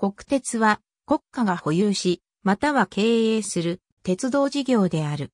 国鉄は国家が保有し、または経営する鉄道事業である。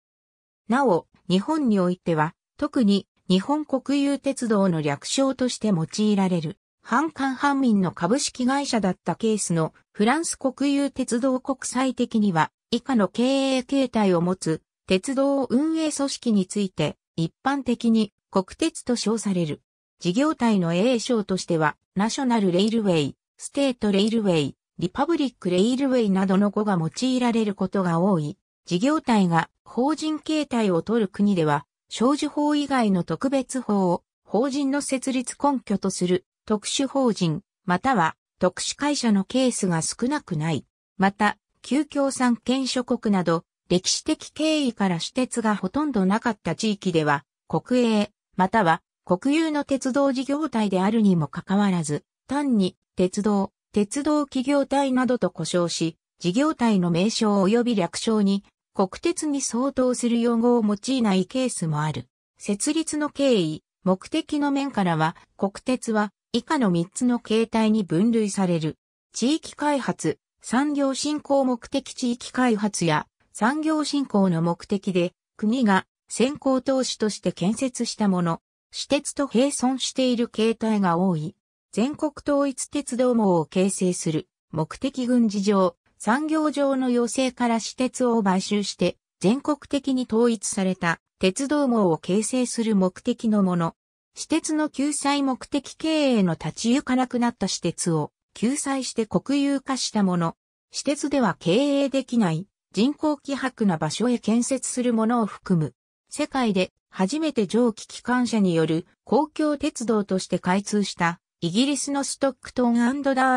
なお、日本においては、特に日本国有鉄道の略称として用いられる、半官半民の株式会社だったケースのフランス国有鉄道国際的には、以下の経営形態を持つ鉄道運営組織について、一般的に国鉄と称される。事業体の A 称としては、ナショナルレイルウェイ、ステートレイルウェイ、リパブリックレイルウェイなどの語が用いられることが多い。事業体が法人形態を取る国では、少女法以外の特別法を法人の設立根拠とする特殊法人、または特殊会社のケースが少なくない。また、旧共産権諸国など、歴史的経緯から私鉄がほとんどなかった地域では、国営、または国有の鉄道事業体であるにもかかわらず、単に鉄道、鉄道企業体などと呼称し、事業体の名称及び略称に国鉄に相当する用語を用いないケースもある。設立の経緯、目的の面からは国鉄は以下の3つの形態に分類される。地域開発、産業振興目的地域開発や産業振興の目的で国が先行投資として建設したもの、私鉄と並存している形態が多い。全国統一鉄道網を形成する目的軍事上、産業上の要請から私鉄を買収して全国的に統一された鉄道網を形成する目的のもの。私鉄の救済目的経営の立ち行かなくなった私鉄を救済して国有化したもの。私鉄では経営できない人口希薄な場所へ建設するものを含む。世界で初めて蒸気機関車による公共鉄道として開通したイギリスのストックトンダ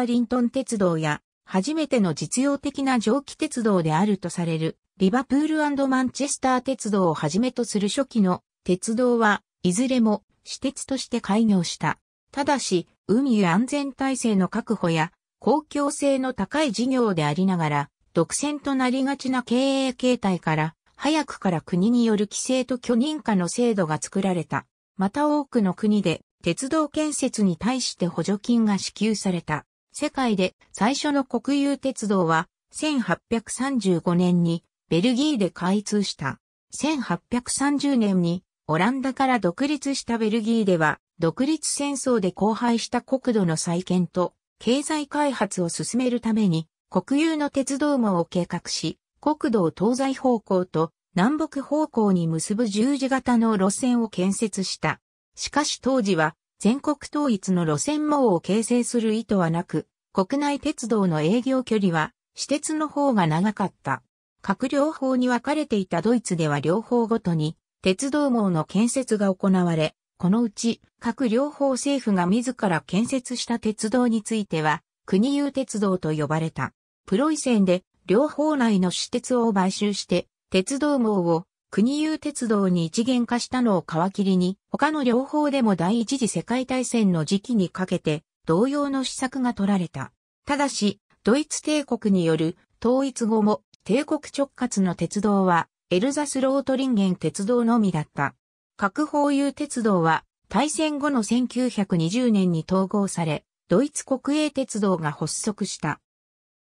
ーリントン鉄道や、初めての実用的な蒸気鉄道であるとされる、リバプールマンチェスター鉄道をはじめとする初期の鉄道は、いずれも私鉄として開業した。ただし、海や安全体制の確保や、公共性の高い事業でありながら、独占となりがちな経営形態から、早くから国による規制と許認可の制度が作られた。また多くの国で鉄道建設に対して補助金が支給された。世界で最初の国有鉄道は1835年にベルギーで開通した。1830年にオランダから独立したベルギーでは独立戦争で荒廃した国土の再建と経済開発を進めるために国有の鉄道網を計画し国土を東西方向と南北方向に結ぶ十字型の路線を建設した。しかし当時は全国統一の路線網を形成する意図はなく、国内鉄道の営業距離は私鉄の方が長かった。各両方に分かれていたドイツでは両方ごとに鉄道網の建設が行われ、このうち各両方政府が自ら建設した鉄道については国有鉄道と呼ばれた。プロイセンで両方内の私鉄を買収して鉄道網を国有鉄道に一元化したのを皮切りに、他の両方でも第一次世界大戦の時期にかけて、同様の施策が取られた。ただし、ドイツ帝国による統一後も帝国直轄の鉄道はエルザスロートリンゲン鉄道のみだった。核保有鉄道は大戦後の1920年に統合され、ドイツ国営鉄道が発足した。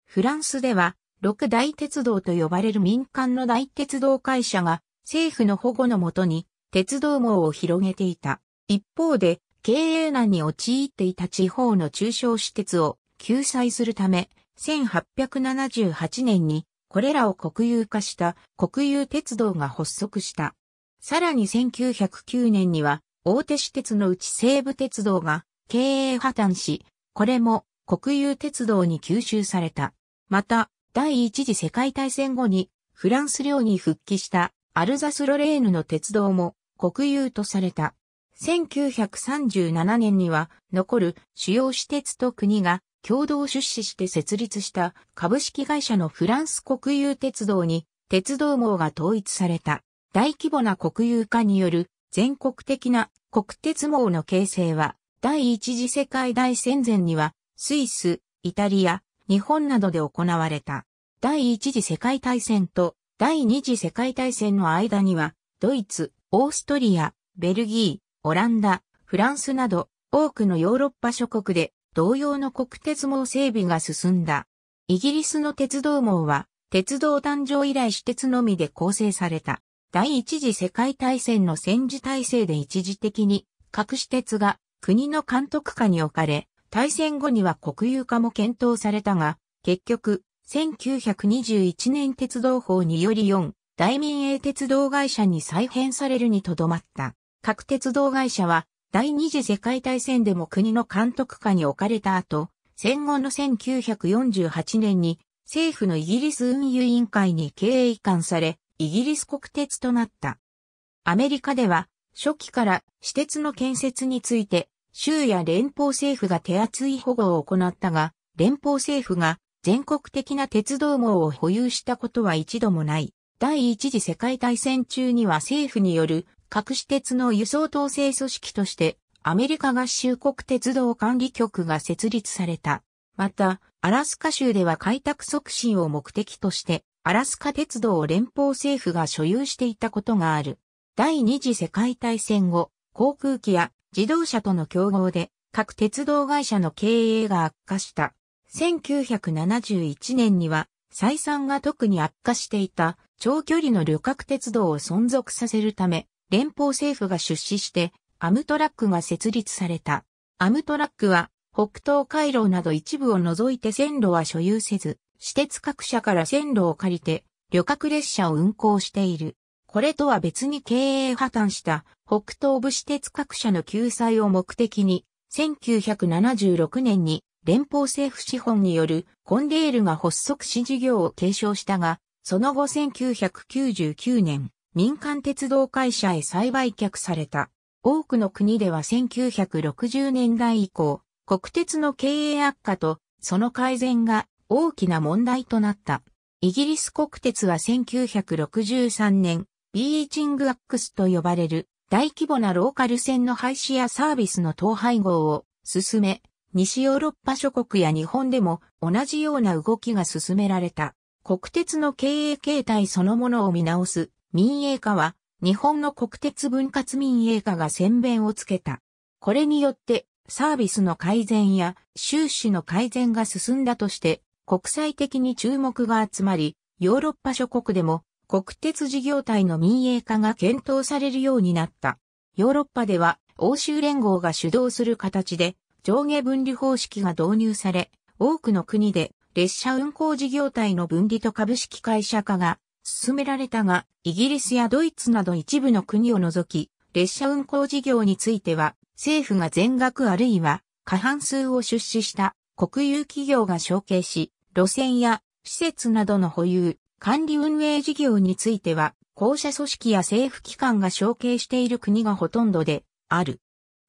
フランスでは、六大鉄道と呼ばれる民間の大鉄道会社が政府の保護のもとに鉄道網を広げていた。一方で、経営難に陥っていた地方の中小私鉄を救済するため、1878年にこれらを国有化した国有鉄道が発足した。さらに1909年には大手私鉄のうち西武鉄道が経営破綻し、これも国有鉄道に吸収された。また、第一次世界大戦後にフランス領に復帰したアルザス・ロレーヌの鉄道も国有とされた。1937年には残る主要私鉄と国が共同出資して設立した株式会社のフランス国有鉄道に鉄道網が統一された。大規模な国有化による全国的な国鉄網の形成は第一次世界大戦前にはスイス、イタリア、日本などで行われた。第一次世界大戦と第二次世界大戦の間には、ドイツ、オーストリア、ベルギー、オランダ、フランスなど、多くのヨーロッパ諸国で同様の国鉄網整備が進んだ。イギリスの鉄道網は、鉄道誕生以来私鉄のみで構成された。第一次世界大戦の戦時体制で一時的に、各私鉄が国の監督下に置かれ、大戦後には国有化も検討されたが、結局、1921年鉄道法により4、大民営鉄道会社に再編されるにとどまった。各鉄道会社は、第二次世界大戦でも国の監督下に置かれた後、戦後の1948年に政府のイギリス運輸委員会に経営移管され、イギリス国鉄となった。アメリカでは初期から私鉄の建設について州や連邦政府が手厚い保護を行ったが、連邦政府が全国的な鉄道網を保有したことは一度もない。第一次世界大戦中には政府による各し鉄の輸送統制組織としてアメリカ合衆国鉄道管理局が設立された。また、アラスカ州では開拓促進を目的としてアラスカ鉄道を連邦政府が所有していたことがある。第二次世界大戦後、航空機や自動車との競合で各鉄道会社の経営が悪化した。1971年には採算が特に悪化していた長距離の旅客鉄道を存続させるため、連邦政府が出資してアムトラックが設立された。アムトラックは北東回廊など一部を除いて線路は所有せず、私鉄各社から線路を借りて旅客列車を運行している。これとは別に経営破綻した北東部私鉄各社の救済を目的に1976年に連邦政府資本によるコンデールが発足し事業を継承したが、その後1999年、民間鉄道会社へ再売却された。多くの国では1960年代以降、国鉄の経営悪化とその改善が大きな問題となった。イギリス国鉄は1963年、ビーチングアックスと呼ばれる大規模なローカル線の廃止やサービスの統廃合を進め、西ヨーロッパ諸国や日本でも同じような動きが進められた。国鉄の経営形態そのものを見直す民営化は日本の国鉄分割民営化が先弁をつけた。これによってサービスの改善や収支の改善が進んだとして国際的に注目が集まり、ヨーロッパ諸国でも国鉄事業体の民営化が検討されるようになった。ヨーロッパでは欧州連合が主導する形で上下分離方式が導入され、多くの国で列車運行事業体の分離と株式会社化が進められたが、イギリスやドイツなど一部の国を除き、列車運行事業については、政府が全額あるいは過半数を出資した国有企業が承継し、路線や施設などの保有、管理運営事業については、公社組織や政府機関が承継している国がほとんどである。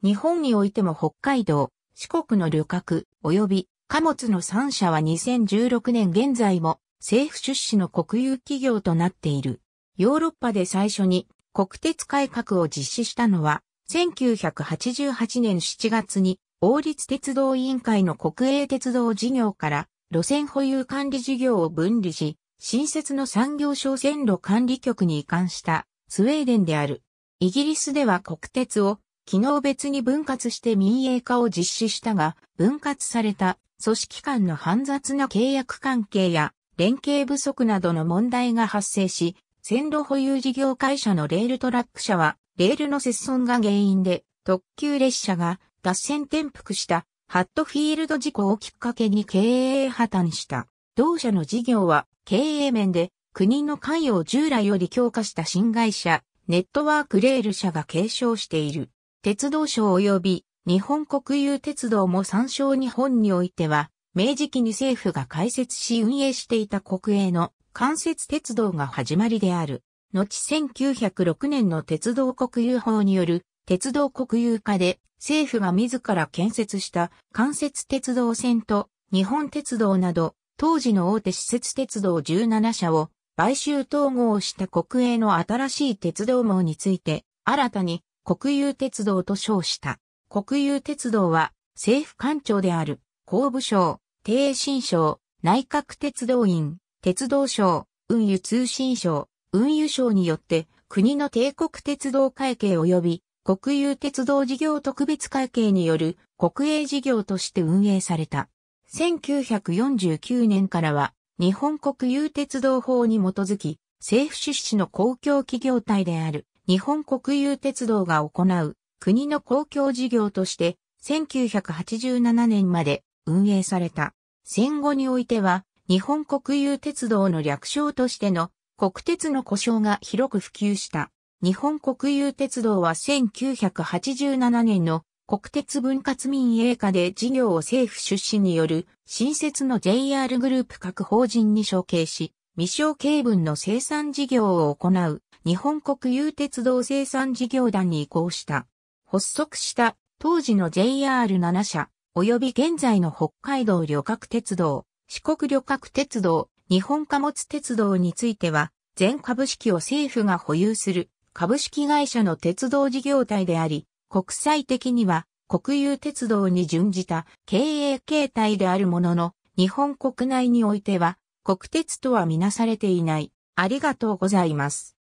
日本においても北海道、四国の旅客、及び貨物の3社は2016年現在も政府出資の国有企業となっている。ヨーロッパで最初に国鉄改革を実施したのは、1988年7月に王立鉄道委員会の国営鉄道事業から路線保有管理事業を分離し、新設の産業省線路管理局に移管したスウェーデンである。イギリスでは国鉄を機能別に分割して民営化を実施したが、分割された組織間の煩雑な契約関係や連携不足などの問題が発生し、線路保有事業会社のレールトラック社は、レールの接損が原因で、特急列車が脱線転覆したハットフィールド事故をきっかけに経営破綻した。同社の事業は経営面で国の関与を従来より強化した新会社、ネットワークレール社が継承している。鉄道省及び日本国有鉄道も参照日本においては、明治期に政府が開設し運営していた国営の関節鉄道が始まりである。後1906年の鉄道国有法による鉄道国有化で政府が自ら建設した関節鉄道線と日本鉄道など当時の大手施設鉄道17社を買収統合した国営の新しい鉄道網について新たに国有鉄道と称した。国有鉄道は政府官庁である工部省、定新省、内閣鉄道院、鉄道省、運輸通信省、運輸省によって国の帝国鉄道会計及び国有鉄道事業特別会計による国営事業として運営された。1949年からは日本国有鉄道法に基づき政府出資の公共企業体である日本国有鉄道が行う国の公共事業として1987年まで運営された。戦後においては日本国有鉄道の略称としての国鉄の故障が広く普及した。日本国有鉄道は1987年の国鉄分割民営化で事業を政府出資による新設の JR グループ各法人に承継し、未承継分の生産事業を行う日本国有鉄道生産事業団に移行した。発足した当時の JR7 社、及び現在の北海道旅客鉄道、四国旅客鉄道、日本貨物鉄道については、全株式を政府が保有する株式会社の鉄道事業体であり、国際的には国有鉄道に準じた経営形態であるものの、日本国内においては国鉄とはみなされていない。ありがとうございます。